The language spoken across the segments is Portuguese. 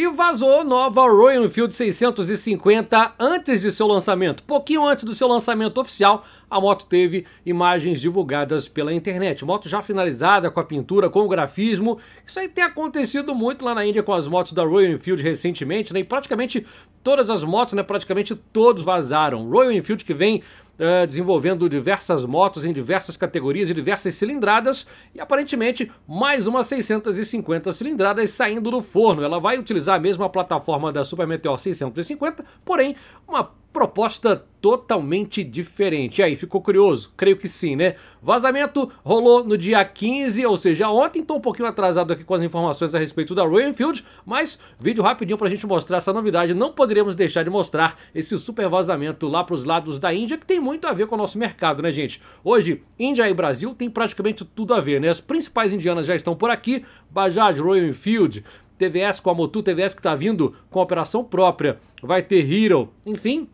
you vazou nova Royal Enfield 650 antes de seu lançamento. Pouquinho antes do seu lançamento oficial, a moto teve imagens divulgadas pela internet. Moto já finalizada com a pintura, com o grafismo. Isso aí tem acontecido muito lá na Índia com as motos da Royal Enfield recentemente, né? E praticamente todas as motos, né? Praticamente todos vazaram. Royal Enfield que vem Uh, desenvolvendo diversas motos em diversas categorias e diversas cilindradas e aparentemente mais uma 650 cilindradas saindo do forno. Ela vai utilizar a mesma mesma plataforma da Super Meteor 650, porém uma proposta totalmente diferente. E aí, ficou curioso? Creio que sim, né? Vazamento rolou no dia 15, ou seja, ontem, estou um pouquinho atrasado aqui com as informações a respeito da Royal Enfield, mas vídeo rapidinho para a gente mostrar essa novidade, não poderíamos deixar de mostrar esse super vazamento lá para os lados da Índia, que tem muito a ver com o nosso mercado, né, gente? Hoje, Índia e Brasil tem praticamente tudo a ver, né? As principais indianas já estão por aqui, Bajaj, Royal Enfield, TVS, com a Motu TVS que está vindo com operação própria, vai ter Hero, enfim,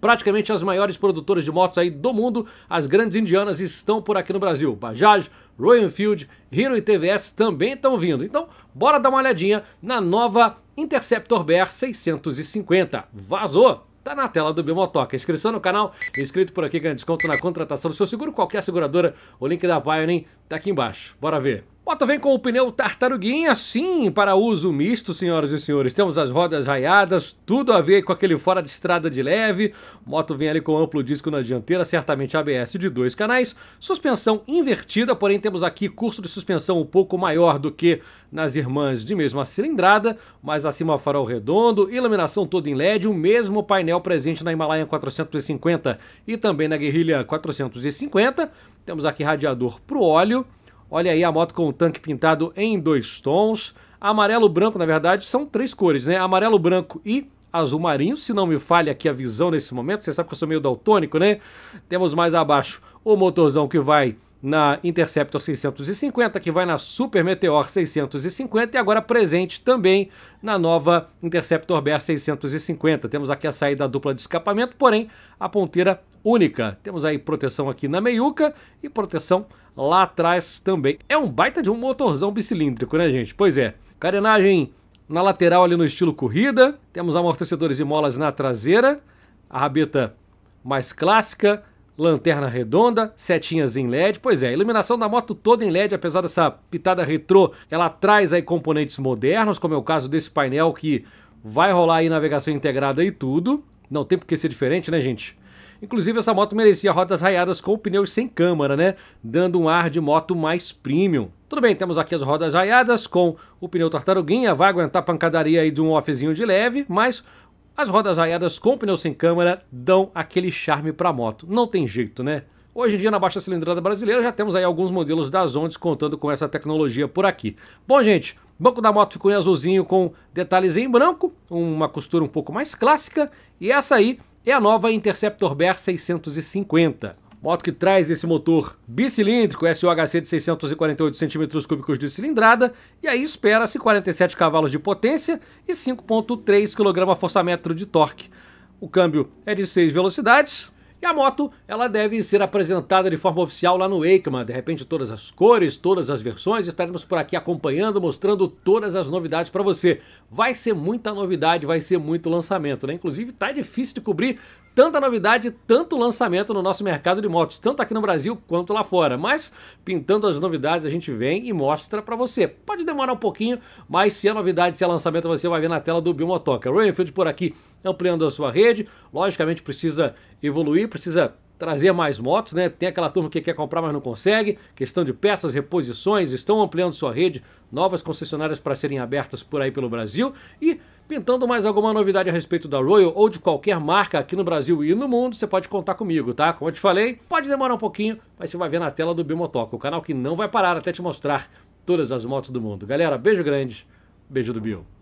praticamente as maiores produtoras de motos aí do mundo, as grandes indianas estão por aqui no Brasil. Bajaj, Royal Enfield, Hero e TVS também estão vindo. Então, bora dar uma olhadinha na nova Interceptor BR 650. Vazou! Tá na tela do Bimotoca. Inscrição no canal, inscrito por aqui ganha desconto na contratação do seu seguro, qualquer seguradora. O link da Pioneer tá aqui embaixo. Bora ver. Moto vem com o pneu tartaruguinha, sim, para uso misto, senhoras e senhores. Temos as rodas raiadas, tudo a ver com aquele fora de estrada de leve. Moto vem ali com amplo disco na dianteira, certamente ABS de dois canais. Suspensão invertida, porém temos aqui curso de suspensão um pouco maior do que nas irmãs de mesma cilindrada, Mais acima farol redondo, iluminação toda em LED, o mesmo painel presente na Himalaia 450 e também na Guerrilha 450. Temos aqui radiador para o óleo. Olha aí a moto com o tanque pintado em dois tons. Amarelo branco, na verdade, são três cores, né? Amarelo, branco e azul marinho, se não me falha aqui a visão nesse momento. Você sabe que eu sou meio daltônico, né? Temos mais abaixo o motorzão que vai na Interceptor 650, que vai na Super Meteor 650 e agora presente também na nova Interceptor BR 650. Temos aqui a saída dupla de escapamento, porém a ponteira única. Temos aí proteção aqui na meiuca e proteção lá atrás também. É um baita de um motorzão bicilíndrico, né, gente? Pois é. Carenagem na lateral ali no estilo corrida. Temos amortecedores e molas na traseira. A rabeta mais clássica. Lanterna redonda, setinhas em LED. Pois é, iluminação da moto toda em LED, apesar dessa pitada retrô, ela traz aí componentes modernos, como é o caso desse painel que vai rolar aí navegação integrada e tudo. Não tem por que ser diferente, né, gente? Inclusive, essa moto merecia rodas raiadas com pneus sem câmara, né? Dando um ar de moto mais premium. Tudo bem, temos aqui as rodas raiadas com o pneu tartaruguinha, vai aguentar a pancadaria aí de um offzinho de leve, mas as rodas raiadas com pneu sem câmara dão aquele charme para a moto. Não tem jeito, né? Hoje em dia, na baixa cilindrada brasileira, já temos aí alguns modelos das ondas contando com essa tecnologia por aqui. Bom, gente, banco da moto ficou em azulzinho com detalhes em branco, uma costura um pouco mais clássica, e essa aí é a nova Interceptor BR 650. Moto que traz esse motor bicilíndrico SOHC de 648 cm cúbicos de cilindrada e aí espera-se 47 cavalos de potência e 5.3 kgfm de torque. O câmbio é de 6 velocidades, e a moto, ela deve ser apresentada de forma oficial lá no EICMA. De repente, todas as cores, todas as versões, estaremos por aqui acompanhando, mostrando todas as novidades para você. Vai ser muita novidade, vai ser muito lançamento, né? Inclusive, tá difícil de cobrir tanta novidade, tanto lançamento no nosso mercado de motos, tanto aqui no Brasil quanto lá fora. Mas pintando as novidades, a gente vem e mostra para você. Pode demorar um pouquinho, mas se é novidade, se é lançamento, você vai ver na tela do Biomotoca. Rainfield por aqui ampliando a sua rede. Logicamente precisa evoluir, precisa trazer mais motos, né? Tem aquela turma que quer comprar, mas não consegue. Questão de peças, reposições, estão ampliando sua rede, novas concessionárias para serem abertas por aí pelo Brasil e Pintando mais alguma novidade a respeito da Royal ou de qualquer marca aqui no Brasil e no mundo, você pode contar comigo, tá? Como eu te falei, pode demorar um pouquinho, mas você vai ver na tela do Bimotoca, o canal que não vai parar até te mostrar todas as motos do mundo. Galera, beijo grande, beijo do Bio.